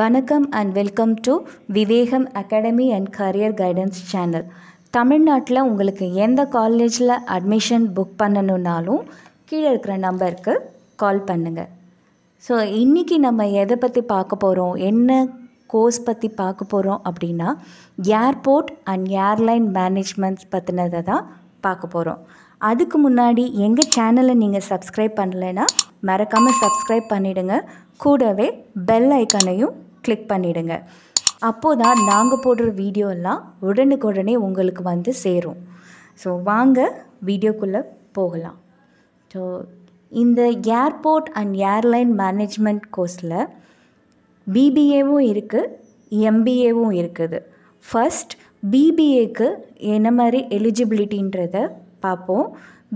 வணக்கம் and welcome to Vivekam academy and career guidance channel தமிழ்நாட்டில் உங்களுக்கு எந்த காலேஜில் அட்மிஷன் புக் பண்ணணுன்னாலும் கீழே இருக்கிற நம்பருக்கு கால் பண்ணுங்கள் ஸோ இன்றைக்கி நம்ம எதை பற்றி பார்க்க போகிறோம் என்ன கோர்ஸ் பற்றி பார்க்க போகிறோம் அப்படின்னா ஏர்போர்ட் அண்ட் ஏர்லைன் மேனேஜ்மெண்ட்ஸ் பற்றினதை தான் பார்க்க போகிறோம் அதுக்கு முன்னாடி எங்கள் சேனலை நீங்கள் சப்ஸ்கிரைப் பண்ணலைன்னா மறக்காமல் சப்ஸ்கிரைப் பண்ணிவிடுங்க கூடவே பெல் ஐக்கனையும் கிளிக் பண்ணிவிடுங்க அப்போது தான் நாங்கள் போடுற வீடியோலாம் உடனுக்குடனே உங்களுக்கு வந்து சேரும் ஸோ வாங்க வீடியோக்குள்ளே போகலாம் ஸோ இந்த ஏர்போர்ட் அண்ட் ஏர்லைன் மேனேஜ்மெண்ட் கோர்ஸில் பிபிஏவும் இருக்குது எம்பிஏவும் இருக்குது ஃபஸ்ட் பிபிஏக்கு என்ன மாதிரி எலிஜிபிலிட்டின்றத பார்ப்போம்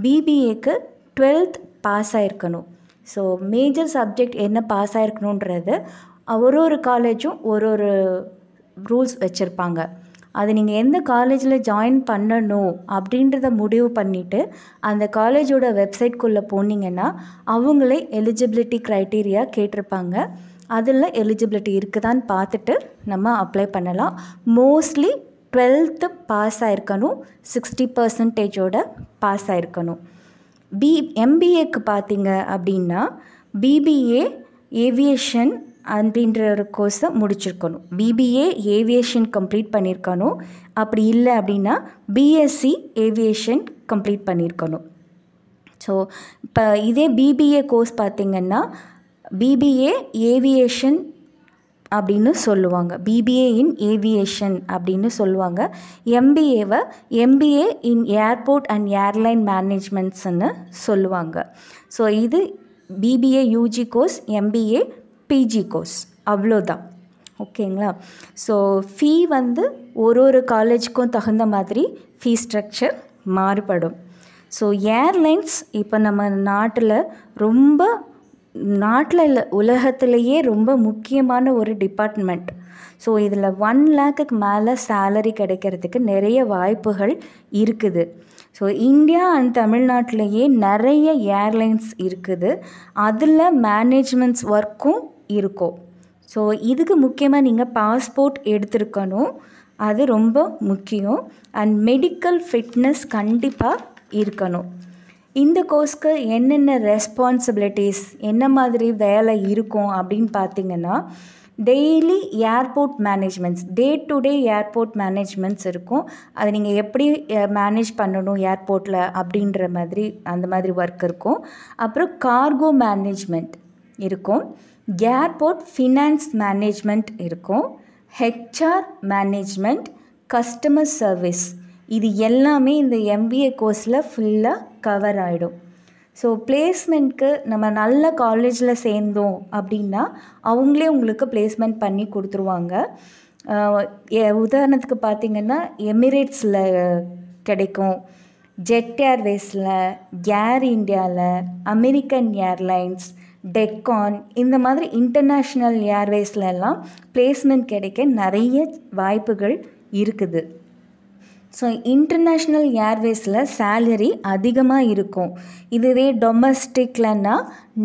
பிபிஏக்கு டுவெல்த் பாஸ் ஆகிருக்கணும் ஸோ மேஜர் சப்ஜெக்ட் என்ன பாஸ் ஆகிருக்கணுன்றது ஒரு ஒரு காலேஜும் ஒரு ஒரு ரூல்ஸ் வச்சுருப்பாங்க அது நீங்கள் எந்த காலேஜில் ஜாயின் பண்ணணும் அப்படின்றத முடிவு பண்ணிவிட்டு அந்த காலேஜோட வெப்சைட்குள்ளே போனீங்கன்னா அவங்களே எலிஜிபிலிட்டி க்ரைட்டீரியா கேட்டிருப்பாங்க அதில் எலிஜிபிலிட்டி இருக்குதான்னு பார்த்துட்டு நம்ம அப்ளை பண்ணலாம் மோஸ்ட்லி டுவெல்த்து பாஸ் ஆகிருக்கணும் சிக்ஸ்டி பர்சன்டேஜோட பாஸ் ஆகிருக்கணும் பி எம்பிஏக்கு பார்த்தீங்க அப்படின்னா பிபிஏ ஏவியேஷன் அப்படின்ற ஒரு கோர்ஸை முடிச்சிருக்கணும் பிபிஏ ஏவியேஷன் கம்ப்ளீட் பண்ணியிருக்கணும் அப்படி இல்லை அப்படின்னா பிஎஸ்சி ஏவியேஷன் கம்ப்ளீட் பண்ணியிருக்கணும் ஸோ இப்போ இதே பிபிஏ கோர்ஸ் பார்த்திங்கன்னா பிபிஏ ஏவியேஷன் அப்படின்னு சொல்லுவாங்க பிபிஏ இன் ஏவியேஷன் அப்படின்னு சொல்லுவாங்க எம்பிஏவை MBA in airport and airline மேனேஜ்மெண்ட்ஸ்ன்னு சொல்லுவாங்க ஸோ இது BBA UG course MBA PG course அவ்வளோதான் ஓகேங்களா ஸோ ஃபீ வந்து ஒரு ஒரு காலேஜுக்கும் தகுந்த மாதிரி ஃபீ ஸ்ட்ரக்சர் மாறுபடும் ஸோ ஏர்லைன்ஸ் இப்போ நம்ம நாட்டில் ரொம்ப நாட்டில் இல்லை உலகத்திலேயே ரொம்ப முக்கியமான ஒரு டிபார்ட்மெண்ட் ஸோ இதில் ஒன் லேக்குக்கு மேலே சேலரி கிடைக்கிறதுக்கு நிறைய வாய்ப்புகள் இருக்குது ஸோ இந்தியா அண்ட் தமிழ்நாட்டிலேயே நிறைய ஏர்லைன்ஸ் இருக்குது அதில் மேனேஜ்மெண்ட்ஸ் ஒர்க்கும் இருக்கும் ஸோ இதுக்கு முக்கியமாக நீங்கள் பாஸ்போர்ட் எடுத்திருக்கணும் அது ரொம்ப முக்கியம் அண்ட் மெடிக்கல் ஃபிட்னஸ் கண்டிப்பாக இருக்கணும் இந்த கோர்ஸ்க்கு என்னென்ன ரெஸ்பான்சிபிலிட்டிஸ் என்ன மாதிரி வேலை இருக்கும் அப்படின்னு பார்த்தீங்கன்னா daily airport managements day to day airport managements இருக்கும் அதை நீங்கள் எப்படி மேனேஜ் பண்ணணும் ஏர்போர்ட்டில் அப்படின்ற மாதிரி அந்த மாதிரி ஒர்க் இருக்கும் அப்புறம் கார்கோ மேனேஜ்மெண்ட் இருக்கும் ஏர்போர்ட் ஃபினான்ஸ் மேனேஜ்மெண்ட் இருக்கும் ஹெச்ஆர் மேனேஜ்மெண்ட் கஸ்டமர் சர்வீஸ் இது எல்லாமே இந்த எம்பிஏ கோர்ஸில் ஃபுல்லாக கவர் ஆகிடும் ஸோ பிளேஸ்மெண்ட்க்கு நம்ம நல்ல காலேஜில் சேர்ந்தோம் அப்படின்னா அவங்களே உங்களுக்கு பிளேஸ்மெண்ட் பண்ணி கொடுத்துருவாங்க உதாரணத்துக்கு பார்த்திங்கன்னா எமிரேட்ஸில் கிடைக்கும் ஜெட் ஏர்வேஸில் ஏர் இண்டியாவில் அமெரிக்கன் ஏர்லைன்ஸ் டெக்கான் இந்த மாதிரி இன்டர்நேஷ்னல் ஏர்வேஸ்லாம் பிளேஸ்மெண்ட் கிடைக்க நிறைய வாய்ப்புகள் இருக்குது ஸோ இன்டர்நேஷ்னல் ஏர்வேஸில் சேலரி அதிகமாக இருக்கும் இதுவே டொமஸ்டிக்லன்னா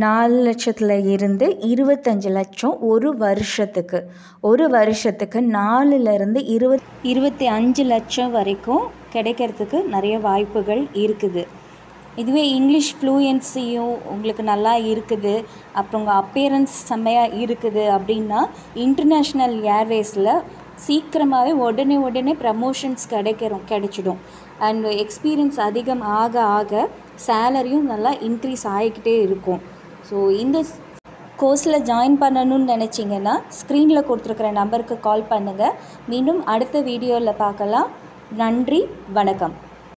நாலு லட்சத்தில் இருந்து இருபத்தஞ்சு லட்சம் ஒரு வருஷத்துக்கு ஒரு வருஷத்துக்கு நாலுலேருந்து இருபத் இருபத்தி அஞ்சு லட்சம் வரைக்கும் கிடைக்கிறதுக்கு நிறைய வாய்ப்புகள் இருக்குது இதுவே இங்கிலீஷ் ஃப்ளூயன்சியும் உங்களுக்கு நல்லா இருக்குது அப்புறம் உங்கள் அப்பேரன்ஸ் செம்மையாக இருக்குது அப்படின்னா இன்டர்நேஷ்னல் ஏர்வேஸில் சீக்கிரமாகவே உடனே உடனே ப்ரமோஷன்ஸ் கிடைக்கிறோம் கிடைச்சிடும் அண்ட் எக்ஸ்பீரியன்ஸ் அதிகம் ஆக ஆக சேலரியும் நல்லா இன்க்ரீஸ் ஆகிக்கிட்டே இருக்கும் ஸோ இந்த கோர்ஸில் ஜாயின் பண்ணணும்னு நினச்சிங்கன்னா ஸ்க்ரீனில் கொடுத்துருக்குற நம்பருக்கு கால் பண்ணுங்கள் மீண்டும் அடுத்த வீடியோவில் பார்க்கலாம் நன்றி வணக்கம்